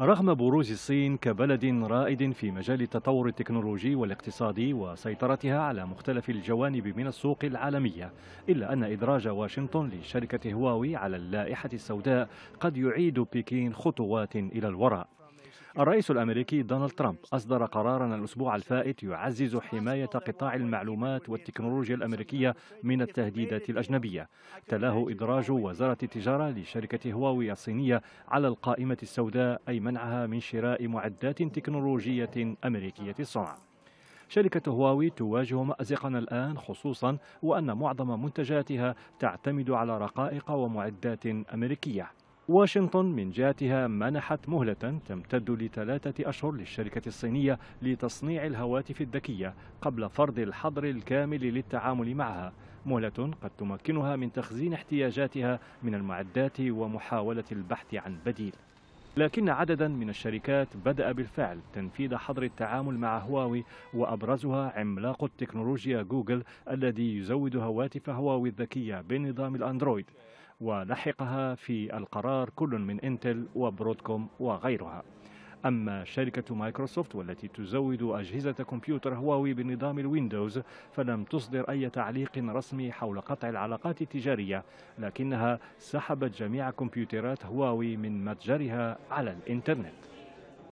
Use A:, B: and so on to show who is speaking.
A: رغم بروز الصين كبلد رائد في مجال التطور التكنولوجي والاقتصادي وسيطرتها على مختلف الجوانب من السوق العالمية إلا أن إدراج واشنطن لشركة هواوي على اللائحة السوداء قد يعيد بكين خطوات إلى الوراء الرئيس الأمريكي دونالد ترامب أصدر قرارا الأسبوع الفائت يعزز حماية قطاع المعلومات والتكنولوجيا الأمريكية من التهديدات الأجنبية تلاه إدراج وزارة التجارة لشركة هواوي الصينية على القائمة السوداء أي منعها من شراء معدات تكنولوجية أمريكية الصنع شركة هواوي تواجه مأزقا الآن خصوصا وأن معظم منتجاتها تعتمد على رقائق ومعدات أمريكية واشنطن من جهتها منحت مهلة تمتد لثلاثة أشهر للشركة الصينية لتصنيع الهواتف الذكية قبل فرض الحظر الكامل للتعامل معها مهلة قد تمكنها من تخزين احتياجاتها من المعدات ومحاولة البحث عن بديل لكن عددا من الشركات بدأ بالفعل تنفيذ حظر التعامل مع هواوي وأبرزها عملاق التكنولوجيا جوجل الذي يزود هواتف هواوي الذكية بنظام الأندرويد ولحقها في القرار كل من انتل وبرودكوم وغيرها أما شركة مايكروسوفت والتي تزود أجهزة كمبيوتر هواوي بنظام الويندوز فلم تصدر أي تعليق رسمي حول قطع العلاقات التجارية لكنها سحبت جميع كمبيوترات هواوي من متجرها على الإنترنت